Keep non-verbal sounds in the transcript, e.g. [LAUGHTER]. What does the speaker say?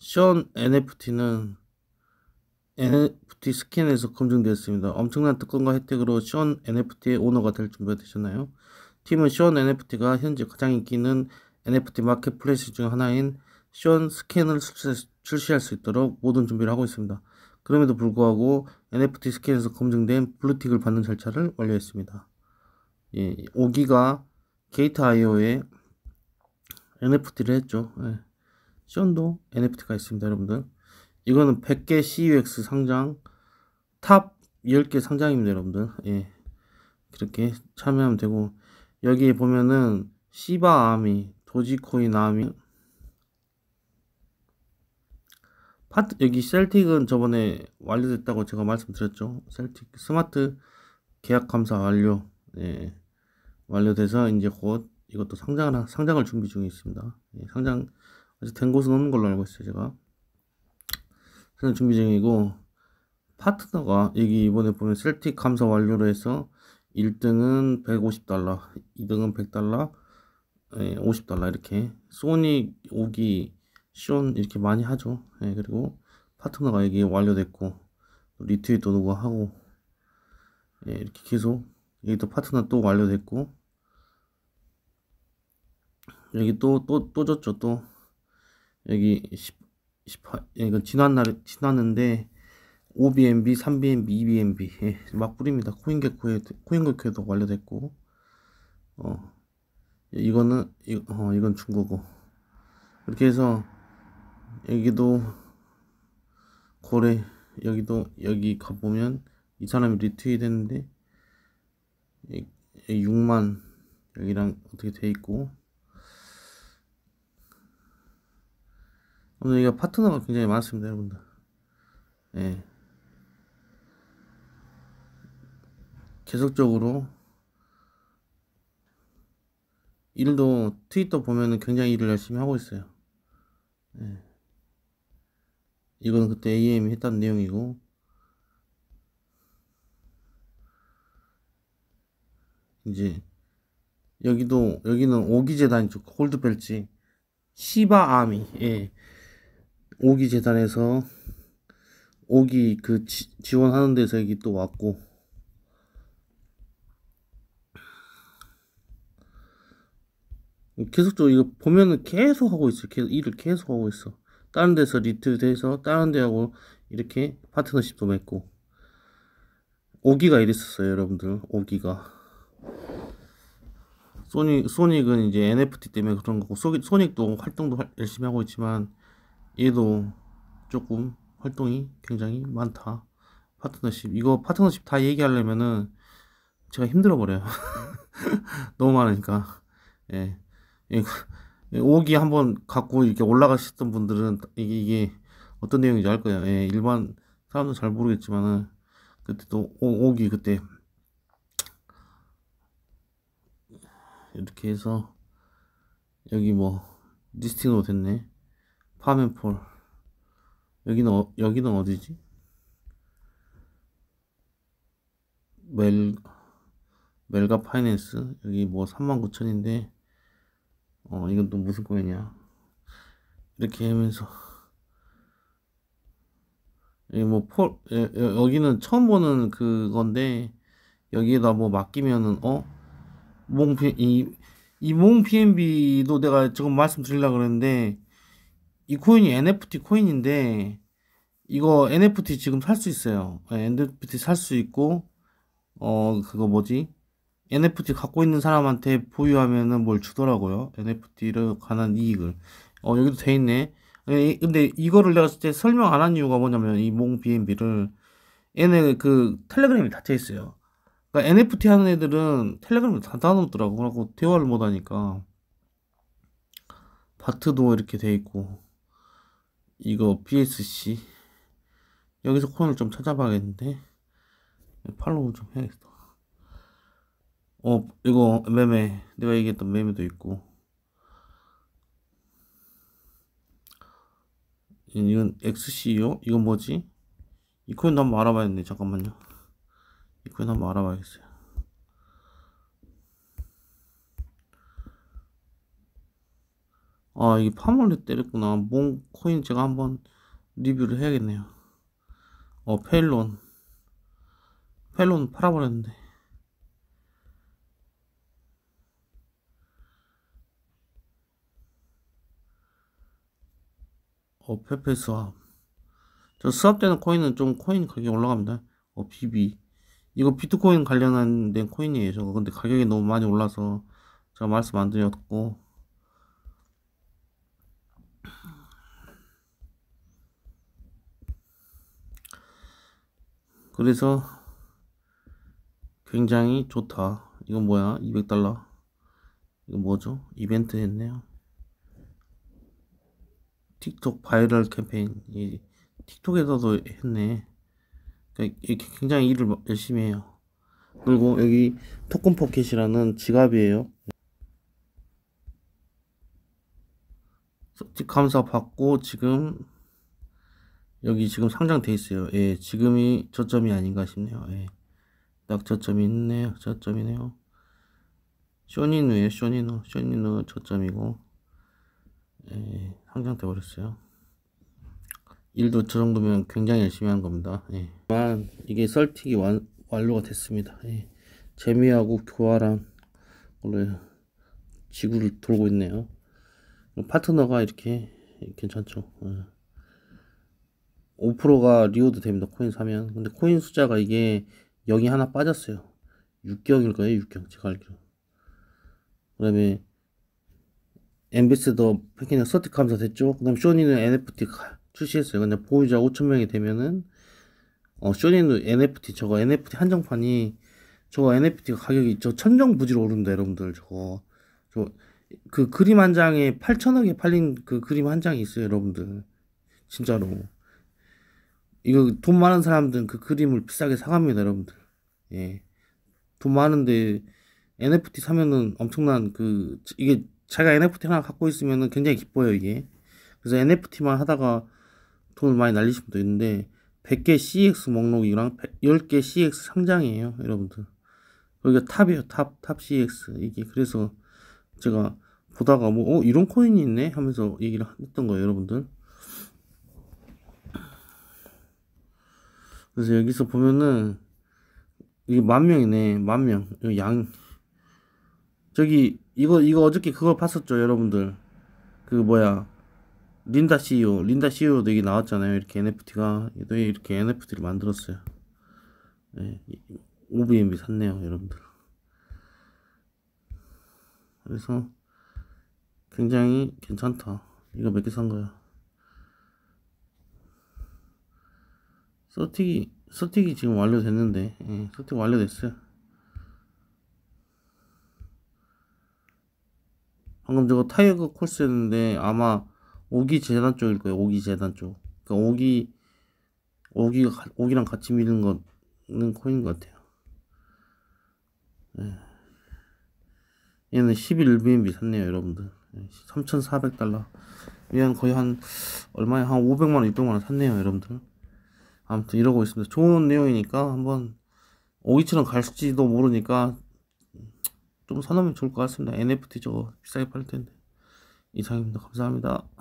시온 NFT는 NFT 스캔에서 검증되었습니다. 엄청난 특권과 혜택으로 시온 NFT의 오너가 될 준비가 되셨나요? 팀은 시온 NFT가 현재 가장 인기 있는 NFT 마켓플레이스 중 하나인 시온 스캔을 출시할 수 있도록 모든 준비를 하고 있습니다. 그럼에도 불구하고 NFT 스캔에서 검증된 블루틱을 받는 절차를 완료했습니다. 예, 5기가 예, 게이트 아이오에 NFT를 했죠. 예. 시온도 NFT가 있습니다, 여러분들. 이거는 100개 CUX 상장, 탑 10개 상장입니다, 여러분들. 예. 그렇게 참여하면 되고, 여기 보면은, 시바 아미, 도지코인 아미, 파트, 여기 셀틱은 저번에 완료됐다고 제가 말씀드렸죠. 셀틱 스마트 계약 감사 완료. 예. 완료돼서 이제 곧 이것도 상장을, 상장을 준비 중에 있습니다. 예, 상장, 아직 된 곳은 없는 걸로 알고 있어요 제가 현재 준비 중이고 파트너가 여기 이번에 보면 셀틱 감사 완료로 해서 1등은 150달러 2등은 100달러 50달러 예, 이렇게 소니 오기 시온 이렇게 많이 하죠 예, 그리고 파트너가 여기 완료됐고 리트윗도 누가 하고 예, 이렇게 계속 여기 또 파트너 또 완료됐고 여기 또또또졌죠또 여기 10, 18, 이건 지난 날 지났는데 5BNB, 3BNB, 2BNB 예, 막 뿌립니다. 코인개코에 코인개코에도 완료됐고 어 이거는 이, 어 이건 중국어 이렇게 해서 여기도 고래 여기도 여기 가보면 이 사람이 리트윗 했는데 6만 여기랑 어떻게 돼 있고 오늘 이거 파트너가 굉장히 많습니다 여러분들 예. 계속적으로 일도 트위터 보면은 굉장히 일을 열심히 하고 있어요 예. 이건 그때 AM이 했던 내용이고 이제 여기도 여기는 오기재단이 죠골드벨치 시바아미 예. 오기 재단에서 오기 그 지, 원하는 데서 여기 또 왔고 계속또 이거 보면은 계속 하고 있어 계속 일을 계속 하고 있어 다른 데서 리트돼서 다른 데하고 이렇게 파트너십도 맺고 오기가 이랬었어요 여러분들 오기가 소닉, 소닉은 이제 NFT 때문에 그런 거고 소닉도 활동도 활, 열심히 하고 있지만 얘도 조금 활동이 굉장히 많다. 파트너십. 이거 파트너십 다 얘기하려면은 제가 힘들어 버려요. [LAUGHS] 너무 많으니까. 예. 예. 5기 예, 한번 갖고 이렇게 올라가셨던 분들은 이게, 이게 어떤 내용인지 알 거예요. 예. 일반 사람도 잘 모르겠지만은 그때 또 5, 5기 그때 이렇게 해서 여기 뭐 리스팅으로 됐네. 화면 폴 여기는 어, 여기는 어디지? 멜 멜가 파이낸스 여기 뭐 39,000인데 어 이건 또 무슨 꼬이냐 이렇게 하면서 이뭐폴 여기는 처음 보는 그건데 여기에다 뭐 맡기면은 어몽이 이몽 p m b 도 내가 지금 말씀드리려고 그랬는데 이 코인이 NFT 코인인데 이거 NFT 지금 살 수 있어요. NFT 예, 살수 있고 어 그거 뭐지? NFT 갖고 있는 사람한테 보유하면은 뭘 주더라고요. NFT를 관한 이익을. 어 여기도 돼 있네. 예, 근데 이거를 내가 진짜 설명 안 한 이유가 뭐냐면 이 몽 BNB를 얘네 그 텔레그램이 닫혀 있어요. 그러니까 NFT 하는 애들은 텔레그램을 다 닫아놓더라고. 그래갖고 대화를 못 하니까. 바트도 이렇게 돼 있고. 이거 BSC 여기서 코인을 좀 찾아봐야겠는데 팔로우 좀 해야겠어 어 이거 매매 내가 얘기했던 매매도 있고 이건 x c 요 e 이건 뭐지? 이 코인 도 한번 알아봐야겠네 잠깐만요 이 코인 한번 알아봐야겠어요 아 이게 파몰리 때렸구나 몽 코인 제가 한번 리뷰를 해야겠네요 어펠론펠론 팔아버렸는데 어 페페 스왑 저 스왑되는 코인은 좀 코인 가격이 올라갑니다 어 비비 이거 비트코인 관련된 코인이에요 저거 근데 가격이 너무 많이 올라서 제가 말씀 안 드렸고 그래서 굉장히 좋다 이건 뭐야 200달러 이거 뭐죠 이벤트 했네요 틱톡 바이럴 캠페인 이 틱톡에서도 했네 그러니 굉장히 일을 열심히 해요 그리고 여기 토큰 포켓이라는 지갑이에요 솔직히 감사 받고 지금 여기 지금 상장돼 있어요. 예, 지금이 저점이 아닌가 싶네요. 예. 딱 저점이 있네요. 저점이네요. 쇼니누예요. 쇼니누. 쇼니누 저점이고 예, 상장돼 버렸어요. 일도 저 정도면 굉장히 열심히 한 겁니다. 예. 만 이게 썰튀기 완, 완료가 됐습니다. 예. 재미하고 교활한 원래 지구를 돌고 있네요. 파트너가 이렇게 괜찮죠. 예. 5%가 리워드 됩니다. 코인 사면. 근데 코인 숫자가 이게 여기 하나 빠졌어요. 6경일 거예요. 6경. 제가 알기로. 그 다음에 엠비스더 패키는 서틱하면서 됐죠. 그 다음 에 쇼니는 NFT 출시했어요. 근데 보유자 5천명이 되면은 어, 쇼니는 NFT 저거 NFT 한정판이 저거 NFT가 가격이 저 천정부지로 오른다 여러분들 저거 저그 그림 한 장에 8천억에 팔린 그 그림 한 장이 있어요 여러분들 진짜로 이거 돈 많은 사람들은 그 그림을 비싸게 사갑니다, 여러분들. 예. 돈 많은데 NFT 사면은 엄청난 그 이게 자가 NFT 하나 갖고 있으면은 굉장히 기뻐요, 이게. 그래서 NFT만 하다가 돈을 많이 날리신 분도 있는데 100개 CX 목록이랑 10개 CX 상장이에요, 여러분들. 여기가 그러니까 탑이에요, 탑, 탑 CX. 이게 그래서 제가 보다가 뭐, 어, 이런 코인이 있네? 하면서 얘기를 했던 거예요, 여러분들. 그래서 여기서 보면은 이게 만 명이네 만 명. 이거 양 저기 이거 이거 어저께 그걸 봤었죠 여러분들. 그 뭐야 린다 CEO 린다 CEO도 이게 나왔잖아요 이렇게 NFT가 또 이렇게 NFT를 만들었어요. 네, 예, OVMB 샀네요 여러분들. 그래서 굉장히 괜찮다. 이거 몇 개 산 거야? 서틱이 서틱이 지금 완료됐는데 예, 서틱 완료됐어요 방금 저거 타이어가 콜스했는데 아마 오기 재단 쪽일 거예요 오기 재단 쪽 그러니까 오기 오기 오기랑 같이 미는 거는 코인 것 같아요 예. 얘는 1 1 b m b 샀네요 여러분들 3,400달러 예, 얘는 거의 한 얼마에 한 500만원 600만원 샀네요 여러분들 아무튼 이러고 있습니다. 좋은 내용이니까 한번 오이처럼 갈지도 모르니까 좀 사놓으면 좋을 것 같습니다. NFT 저거 비싸게 팔 텐데. 이상입니다. 감사합니다.